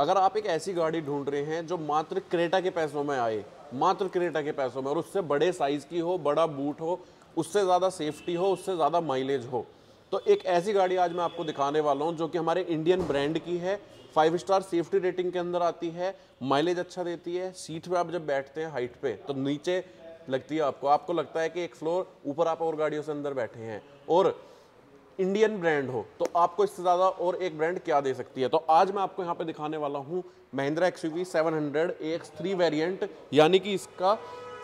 अगर आप एक ऐसी गाड़ी ढूंढ रहे हैं जो मात्र क्रेटा के पैसों में आए मात्र क्रेटा के पैसों में और उससे बड़े साइज़ की हो बड़ा बूट हो उससे ज़्यादा सेफ्टी हो उससे ज़्यादा माइलेज हो तो एक ऐसी गाड़ी आज मैं आपको दिखाने वाला हूँ जो कि हमारे इंडियन ब्रांड की है फाइव स्टार सेफ्टी रेटिंग के अंदर आती है माइलेज अच्छा देती है सीट पर आप जब बैठते हैं हाइट पे तो नीचे लगती है आपको आपको लगता है कि एक फ्लोर ऊपर आप और गाड़ियों से अंदर बैठे हैं और इंडियन ब्रांड हो तो आपको इससे ज़्यादा और एक ब्रांड क्या दे सकती है तो आज मैं आपको यहाँ पे दिखाने वाला हूँ Mahindra X U V seven hundred X three variant यानी कि इसका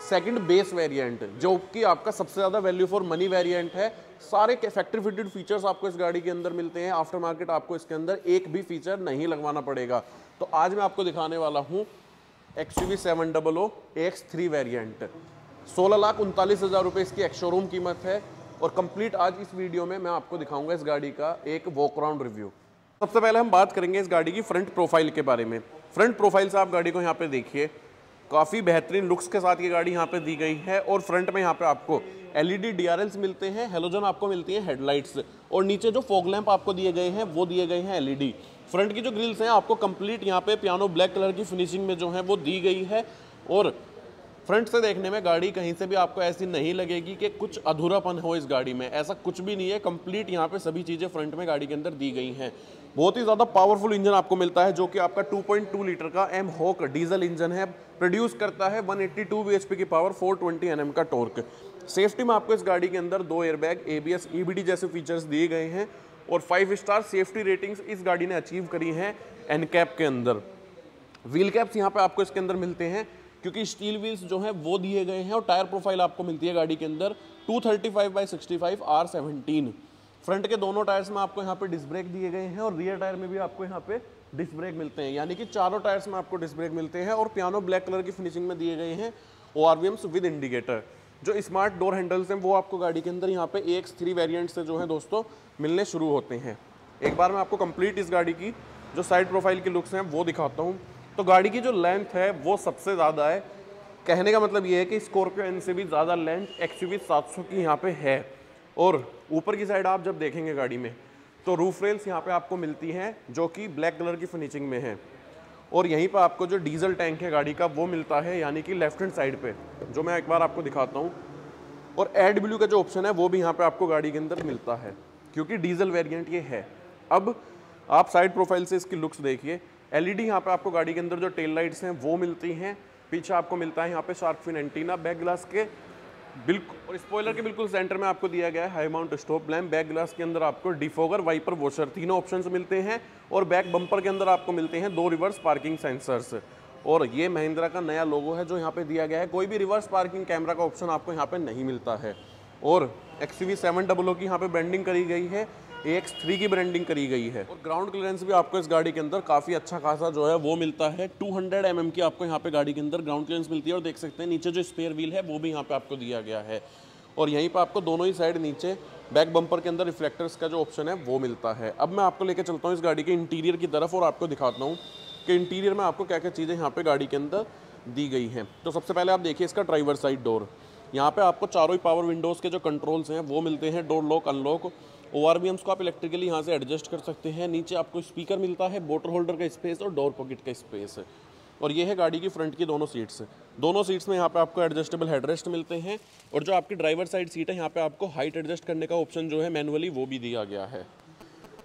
सेकंड बेस वेरिएंट जो कि आपका सबसे ज़्यादा वैल्यू फॉर मनी वेरिएंट है सारे फैक्ट्री फिटेड फीचर्स आपको इस गाड़ी के अंदर मिलते हैं आफ्टर मार्केट आपको इसके अंदर एक भी फीचर नहीं लगवाना पड़ेगा तो आज मैं आपको दिखाने वाला हूँ X U V seven double O X three variant सोलह लाख उनतालीस हज़ार रुपये इसकी एक्स शोरूम कीमत है और कंप्लीट आज इस वीडियो में मैं आपको दिखाऊंगा इस गाड़ी का एक वॉक राउंड रिव्यू सबसे पहले हम बात करेंगे इस गाड़ी की फ्रंट प्रोफाइल के बारे में फ्रंट प्रोफाइल से आप गाड़ी को यहाँ पे देखिए काफ़ी बेहतरीन लुक्स के साथ ये गाड़ी यहाँ पे दी गई है और फ्रंट में यहाँ पे आपको एलईडी डीआरएल्स मिलते हैं हेलोजन आपको मिलती है हेडलाइट्स और नीचे जो फॉग लैंप आपको दिए गए हैं वो दिए गए हैं एलईडी फ्रंट की जो ग्रिल्स हैं आपको कंप्लीट यहाँ पे पियानो ब्लैक कलर की फिनिशिंग में जो है वो दी गई है और फ्रंट से देखने में गाड़ी कहीं से भी आपको ऐसी नहीं लगेगी कि कुछ अधूरापन हो इस गाड़ी में ऐसा कुछ भी नहीं है कंप्लीट यहाँ पे सभी चीज़ें फ्रंट में गाड़ी के अंदर दी गई हैं बहुत ही ज़्यादा पावरफुल इंजन आपको मिलता है जो कि आपका 2.2 लीटर का एम होक डीजल इंजन है प्रोड्यूस करता है 182 bhp की पावर 420 ट्वेंटी का टॉर्क सेफ्टी में आपको इस गाड़ी के अंदर दो एयरबैग एबीएस बी जैसे फीचर्स दिए गए हैं और फाइव स्टार सेफ्टी रेटिंग्स इस गाड़ी ने अचीव करी हैं एनकैप के अंदर व्हील कैप्स यहाँ पर आपको इसके अंदर मिलते हैं क्योंकि स्टील व्हील्स जो हैं वो दिए गए हैं और टायर प्रोफाइल आपको मिलती है गाड़ी के अंदर 235 thirty five by sixty five R seventeen front के दोनों टायर्स में आपको यहाँ पे डिस्क ब्रेक दिए गए हैं और रियर टायर में भी आपको यहाँ पे डिस्क ब्रेक मिलते हैं यानी कि चारों टायर्स में आपको डिस्क ब्रेक मिलते हैं और पियानो ब्लैक कलर की फिनिशिंग में दिए गए हैं ओ विद इंडिकेटर जो स्मार्ट डोर हैंडल्स हैं वो आपको गाड़ी के अंदर यहाँ पे एक थ्री वेरियंट से जो है दोस्तों मिलने शुरू होते हैं एक बार मैं आपको कंप्लीट इस गाड़ी की जो साइड प्रोफाइल की लुक्स हैं वो दिखाता हूँ तो गाड़ी की जो लेंथ है वो सबसे ज़्यादा है कहने का मतलब ये है कि स्कॉर्पियो एन से भी ज़्यादा लेंथ एक्स यू की यहाँ पे है और ऊपर की साइड आप जब देखेंगे गाड़ी में तो रूफ रेल्स यहाँ पे आपको मिलती हैं जो कि ब्लैक कलर की फिनिशिंग में है और यहीं पर आपको जो डीजल टैंक है गाड़ी का वो मिलता है यानी कि लेफ्ट हैंड साइड पे जो मैं एक बार आपको दिखाता हूँ और एड ब्लू का जो ऑप्शन है वो भी यहाँ पे आपको गाड़ी के अंदर मिलता है क्योंकि डीजल वेरिएंट ये है अब आप साइड प्रोफाइल से इसकी लुक्स देखिए एलईडी यहाँ पे आपको गाड़ी के अंदर जो टेल लाइट्स हैं वो मिलती हैं पीछे आपको मिलता है यहाँ पे shark fin antenna back glass के बिल्कुल और स्पॉयलर के बिल्कुल सेंटर में आपको दिया गया है high mount stop lamp back glass के अंदर आपको डिफोगर वाइपर वॉशर तीनों ऑप्शंस मिलते हैं और बैक बम्पर के अंदर आपको मिलते हैं दो रिवर्स पार्किंग सेंसर्स और ये महिंद्रा का नया लोगो है जो यहाँ पे दिया गया है कोई भी रिवर्स पार्किंग कैमरा का ऑप्शन आपको यहाँ पे नहीं मिलता है और X V seven double O की यहाँ पे ब्रांडिंग करी गई है ए की ब्रांडिंग करी गई है और ग्राउंड क्लियरेंस भी आपको इस गाड़ी के अंदर काफ़ी अच्छा खासा जो है वो मिलता है 200 हंड्रेड mm की आपको यहाँ पे गाड़ी के अंदर ग्राउंड क्लियरेंस मिलती है और देख सकते हैं नीचे जो स्पेयर व्हील है वो भी यहाँ पे आपको दिया गया है और यहीं पर आपको दोनों ही साइड नीचे बैक बम्पर के अंदर रिफ्लेक्टर्स का जो ऑप्शन है वो मिलता है अब मैं आपको लेकर चलता हूँ इस गाड़ी के इंटीरियर की तरफ और आपको दिखाता हूँ कि इंटीरियर में आपको क्या क्या चीज़ें यहाँ पे गाड़ी के अंदर दी गई हैं तो सबसे पहले आप देखिए इसका ड्राइवर साइड डोर यहाँ पे आपको चारों ही पावर विंडोज़ के जो कंट्रोल्स हैं वो मिलते हैं door lock unlock O R V Ms को आप इलेक्ट्रिकली यहाँ से एडजस्ट कर सकते हैं नीचे आपको स्पीकर मिलता है बोटर होल्डर का स्पेस और डोर पॉकेट का स्पेस और ये है गाड़ी की फ्रंट की दोनों सीट्स दोनों सीट्स में यहाँ पे आपको एडजस्टेबल हेडरेस्ट मिलते हैं और जो आपकी ड्राइवर साइड सीट है यहाँ पे आपको हाइट एडजस्ट करने का ऑप्शन जो है मैनुअली वो भी दिया गया है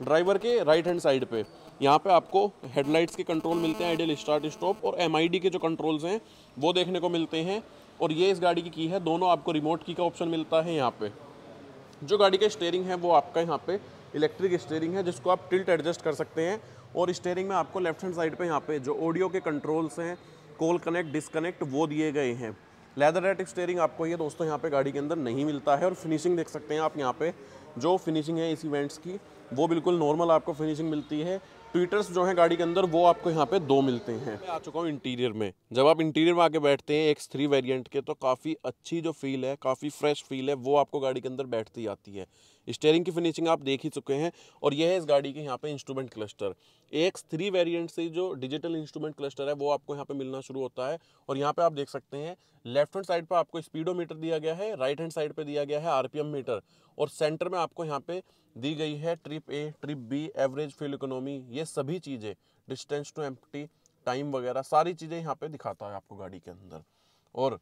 ड्राइवर के राइट हैंड साइड पे यहाँ पे आपको हेडलाइट्स के कंट्रोल मिलते हैं आइडियल स्टार्ट स्टॉप और एम के जो कंट्रोल्स हैं वो देखने को मिलते हैं और ये इस गाड़ी की की है दोनों आपको रिमोट की का ऑप्शन मिलता है यहाँ पे जो गाड़ी का स्टेयरिंग है वो आपका यहाँ पे इलेक्ट्रिक स्टेयरिंग है जिसको आप टिल्ट एडजस्ट कर सकते हैं और स्टेयरिंग में आपको लेफ्ट हैंड साइड पे यहाँ पे जो ऑडियो के कंट्रोल्स हैं कॉल कनेक्ट डिसकनेक्ट वो दिए गए हैं लेदर रेट स्टेयरिंग आपको ये दोस्तों यहाँ पे गाड़ी के अंदर नहीं मिलता है और फिनिशिंग देख सकते हैं आप यहाँ पे जो फिनिशिंग है इस इवेंट्स की वो बिल्कुल नॉर्मल आपको फिनिशिंग मिलती है ट्विटर्स जो हैं गाड़ी के अंदर वो आपको यहाँ पे दो मिलते हैं मैं आ चुका हूँ इंटीरियर में जब आप इंटीरियर में आके बैठते हैं एक्स थ्री वेरियंट के तो काफ़ी अच्छी जो फील है काफ़ी फ्रेश फील है वो आपको गाड़ी के अंदर बैठती आती है स्टेयरिंग की फिनिशिंग आप देख ही चुके हैं और यह है इस गाड़ी के यहाँ पे इंस्ट्रूमेंट क्लस्टर एक थ्री वेरियंट से जो डिजिटल इंस्ट्रूमेंट क्लस्टर है वो आपको यहाँ पे मिलना शुरू होता है और यहाँ पे आप देख सकते हैं लेफ्ट हैंड साइड पर आपको स्पीडोमीटर दिया गया है राइट हैंड साइड पर दिया गया है आरपीएम मीटर और सेंटर में आपको यहाँ पे दी गई है trip A trip B average fuel economy ये सभी चीज़ें डिस्टेंस टू एम्पटी टाइम वगैरह सारी चीज़ें यहाँ पे दिखाता है आपको गाड़ी के अंदर और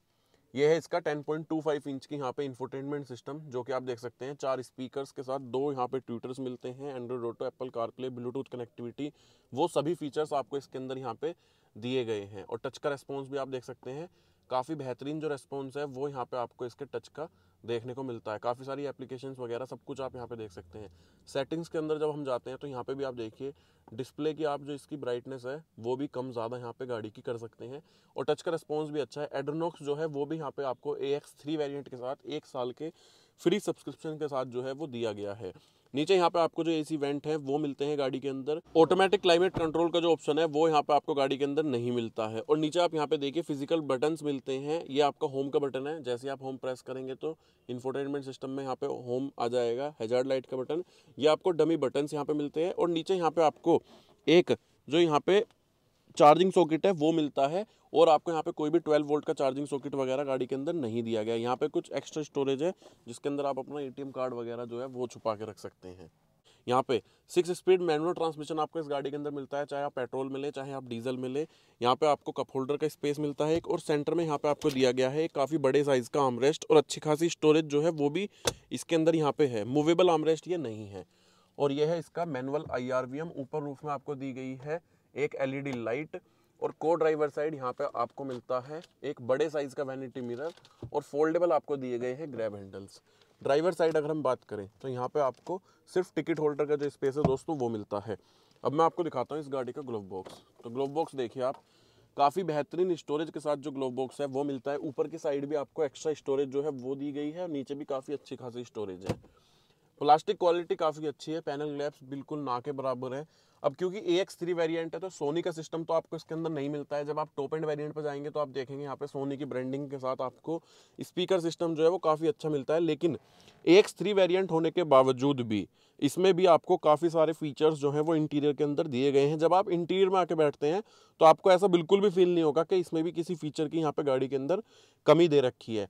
ये है इसका 10.25 इंच की यहाँ पे इंफोटेनमेंट सिस्टम जो कि आप देख सकते हैं चार स्पीकर्स के साथ दो यहाँ पे ट्यूटर्स मिलते हैं Android Auto Apple CarPlay Bluetooth connectivity वो सभी फीचर्स आपको इसके अंदर यहाँ पे दिए गए हैं और टच का रेस्पॉन्स भी आप देख सकते हैं काफ़ी बेहतरीन जो रेस्पॉन्स है वो यहाँ पे आपको इसके टच का देखने को मिलता है काफ़ी सारी एप्लीकेशन वगैरह सब कुछ आप यहाँ पे देख सकते हैं सेटिंग्स के अंदर जब हम जाते हैं तो यहाँ पे भी आप देखिए डिस्प्ले की आप जो इसकी ब्राइटनेस है वो भी कम ज़्यादा यहाँ पे गाड़ी की कर सकते हैं और टच का रिस्पॉन्स भी अच्छा है एड्रोनोक्स जो है वो भी यहाँ पे आपको ए एक्स थ्री वेरियंट के साथ एक साल के फ्री सब्सक्रिप्शन के साथ जो है वो दिया गया है नीचे यहाँ पे आपको जो एसी वेंट है वो मिलते हैं गाड़ी के अंदर ऑटोमेटिक क्लाइमेट कंट्रोल का जो ऑप्शन है वो यहाँ पे आपको गाड़ी के अंदर नहीं मिलता है और नीचे आप यहाँ पे देखिए फिजिकल बटन्स मिलते हैं ये आपका होम का बटन है जैसे आप होम प्रेस करेंगे तो इन्फोटेनमेंट सिस्टम में यहाँ पे होम आ जाएगा हेजार्ड लाइट का बटन ये आपको डमी बटन्स यहाँ पे मिलते हैं और नीचे यहाँ पे आपको एक जो यहाँ पे चार्जिंग सॉकेट है वो मिलता है और आपको यहाँ पे कोई भी 12 वोल्ट का चार्जिंग सॉकेट वगैरह गाड़ी के अंदर नहीं दिया गया यहाँ पे कुछ एक्स्ट्रा स्टोरेज है जिसके अंदर आप अपना एटीएम कार्ड वगैरह जो है वो छुपा के रख सकते हैं यहाँ पे सिक्स स्पीड मैनुअल ट्रांसमिशन आपको इस गाड़ी के अंदर मिलता है चाहे आप पेट्रोल में चाहे आप डीजल में यहाँ पे आपको कप होल्डर का स्पेस मिलता है एक और सेंटर में यहाँ पे आपको दिया गया है काफ़ी बड़े साइज़ का आमरेस्ट और अच्छी खासी स्टोरेज जो है वो भी इसके अंदर यहाँ पे है मूवेबल आमरेस्ट ये नहीं है और यह है इसका मैनुअल आई ऊपर रूफ में आपको दी गई है एक एल लाइट e और को ड्राइवर साइड यहाँ पे आपको मिलता है एक बड़े साइज़ का वैनिटी मिरर और फोल्डेबल आपको दिए गए हैं ग्रैब हैंडल्स ड्राइवर साइड अगर हम बात करें तो यहाँ पे आपको सिर्फ टिकट होल्डर का जो स्पेस है दोस्तों वो मिलता है अब मैं आपको दिखाता हूँ इस गाड़ी का ग्लोव बॉक्स तो ग्लोव बॉक्स देखिए आप काफ़ी बेहतरीन स्टोरेज के साथ जो ग्लोव बॉक्स है वो मिलता है ऊपर की साइड भी आपको एक्स्ट्रा स्टोरेज जो है वो दी गई है और नीचे भी काफ़ी अच्छी खासी स्टोरेज है प्लास्टिक क्वालिटी काफ़ी अच्छी है पैनल ग्लैप्स बिल्कुल ना के बराबर है अब क्योंकि ए एक्स थ्री वेरियंट है तो सोनी का सिस्टम तो आपको इसके अंदर नहीं मिलता है जब आप टॉप एंड वेरियंट पर जाएंगे तो आप देखेंगे यहाँ पे सोनी की ब्रांडिंग के साथ आपको स्पीकर सिस्टम जो है वो काफ़ी अच्छा मिलता है लेकिन ए एक्स थ्री वेरियंट होने के बावजूद भी इसमें भी आपको काफ़ी सारे फीचर्स जो हैं वो इंटीरियर के अंदर दिए गए हैं जब आप इंटीरियर में आके बैठते हैं तो आपको ऐसा बिल्कुल भी फील नहीं होगा कि इसमें भी किसी फीचर की यहाँ पर गाड़ी के अंदर कमी दे रखी है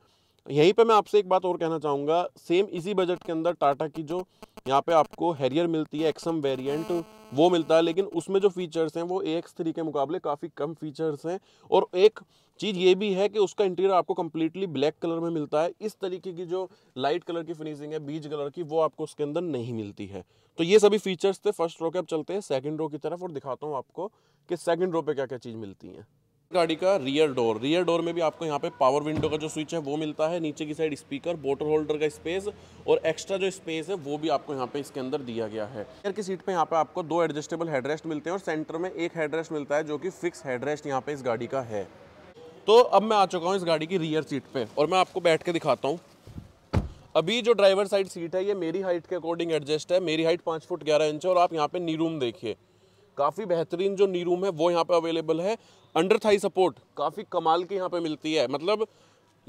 यहीं पे मैं आपसे एक बात और कहना चाहूँगा सेम इसी बजट के अंदर टाटा की जो यहाँ पे आपको हैरियर मिलती है एक्सम वेरिएंट वो मिलता है लेकिन उसमें जो फीचर्स हैं वो ए एक्स थ्री के मुकाबले काफ़ी कम फीचर्स हैं और एक चीज़ ये भी है कि उसका इंटीरियर आपको कम्प्लीटली ब्लैक कलर में मिलता है इस तरीके की जो लाइट कलर की फिनिशिंग है बीज कलर की वो आपको उसके अंदर नहीं मिलती है तो ये सभी फीचर्स थे फर्स्ट रो के अब चलते हैं सेकेंड रो की तरफ और दिखाता हूँ आपको कि सेकेंड रो पर क्या क्या चीज़ मिलती हैं गाड़ी का रियर डोर रियर डोर में भी आपको यहाँ पे पावर विंडो का जो स्विच है वो मिलता है नीचे की साइड स्पीकर बोटर होल्डर का स्पेस और एक्स्ट्रा जो स्पेस है वो भी आपको यहाँ पे इसके अंदर दिया गया है एयर की सीट पे यहाँ पे आपको दो एडजस्टेबल हेडरेस्ट मिलते हैं और सेंटर में एक हेडरेस्ट मिलता है जो कि फिक्स हेडरेस्ट यहाँ पे इस गाड़ी का है तो अब मैं आ चुका हूँ इस गाड़ी की रियर सीट पर और मैं आपको बैठ के दिखाता हूँ अभी जो ड्राइवर साइड सीट है ये मेरी हाइट के अकॉर्डिंग एडजस्ट है मेरी हाइट पाँच फुट ग्यारह इंच है और आप यहाँ पे नी रूम देखिए काफ़ी बेहतरीन जो नी रूम है वो यहाँ पे अवेलेबल है अंडर थाई सपोर्ट काफ़ी कमाल की यहाँ पे मिलती है मतलब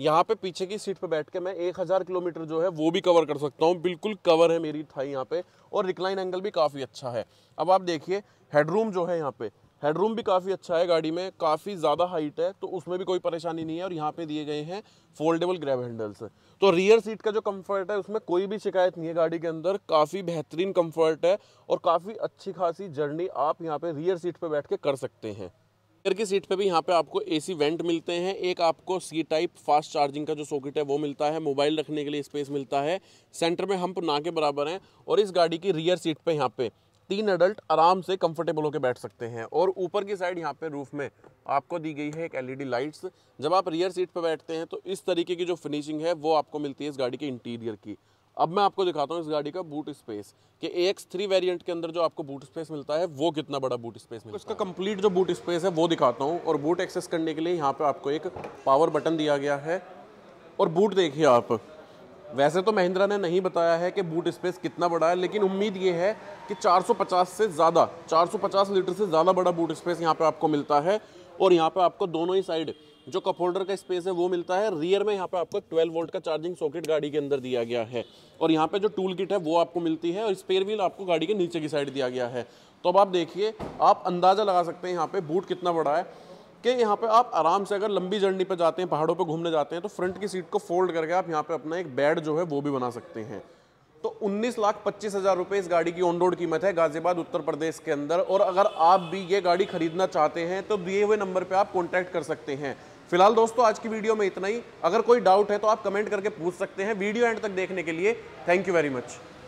यहाँ पे पीछे की सीट पे बैठ के मैं एक हज़ार किलोमीटर जो है वो भी कवर कर सकता हूँ बिल्कुल कवर है मेरी थाई यहाँ पे और रिक्लाइन एंगल भी काफ़ी अच्छा है अब आप देखिए हेडरूम जो है यहाँ पे हेडरूम भी काफ़ी अच्छा है गाड़ी में काफ़ी ज़्यादा हाइट है तो उसमें भी कोई परेशानी नहीं है और यहाँ पे दिए गए हैं फोल्डेबल ग्रैब हैंडल्स तो रियर सीट का जो कंफर्ट है उसमें कोई भी शिकायत नहीं है गाड़ी के अंदर काफ़ी बेहतरीन कंफर्ट है और काफ़ी अच्छी खासी जर्नी आप यहाँ पे रियर सीट पर बैठ के कर सकते हैं रियर की सीट पे भी यहाँ पे आपको एसी वेंट मिलते हैं एक आपको सी टाइप फास्ट चार्जिंग का जो सॉकेट है वो मिलता है मोबाइल रखने के लिए स्पेस मिलता है सेंटर में हम ना के बराबर हैं और इस गाड़ी की रियर सीट पर यहाँ पर तीन एडल्ट आराम से कंफर्टेबल होकर बैठ सकते हैं और ऊपर की साइड यहाँ पे रूफ में आपको दी गई है एक एलईडी लाइट्स जब आप रियर सीट पर बैठते हैं तो इस तरीके की जो फिनिशिंग है वो आपको मिलती है इस गाड़ी के इंटीरियर की अब मैं आपको दिखाता हूँ इस गाड़ी का बूट स्पेस कि एक्स थ्री वेरियंट के अंदर जो आपको बूट स्पेस मिलता है वो कितना बड़ा बूट स्पेस मिलता उसका है उसका कंप्लीट जो बूट स्पेस है वो दिखाता हूँ और बूट एक्सेस करने के लिए यहाँ पे आपको एक पावर बटन दिया गया है और बूट देखिए आप वैसे तो महिंद्रा ने नहीं बताया है कि बूट स्पेस कितना बड़ा है लेकिन उम्मीद ये है कि 450 से ज़्यादा 450 लीटर से ज़्यादा बड़ा बूट स्पेस यहाँ पे आपको मिलता है और यहाँ पे आपको दोनों ही साइड जो कप होल्डर का स्पेस है वो मिलता है रियर में यहाँ पे आपको 12 वोल्ट का चार्जिंग सॉकेट गाड़ी के अंदर दिया गया है और यहाँ पे जो टूल किट है वो आपको मिलती है और स्पेयर व्हील आपको गाड़ी के नीचे की साइड दिया गया है तो अब आप देखिए आप अंदाज़ा लगा सकते हैं यहाँ पे बूट कितना बड़ा है कि यहाँ पे आप आराम से अगर लंबी जर्नी पे जाते हैं पहाड़ों पे घूमने जाते हैं तो फ्रंट की सीट को फोल्ड करके आप यहाँ पे अपना एक बेड जो है वो भी बना सकते हैं तो उन्नीस लाख पच्चीस हज़ार रुपये इस गाड़ी की ऑन रोड कीमत है गाजियाबाद उत्तर प्रदेश के अंदर और अगर आप भी ये गाड़ी खरीदना चाहते हैं तो दिए हुए नंबर पर आप कॉन्टैक्ट कर सकते हैं फिलहाल दोस्तों आज की वीडियो में इतना ही अगर कोई डाउट है तो आप कमेंट करके पूछ सकते हैं वीडियो एंड तक देखने के लिए थैंक यू वेरी मच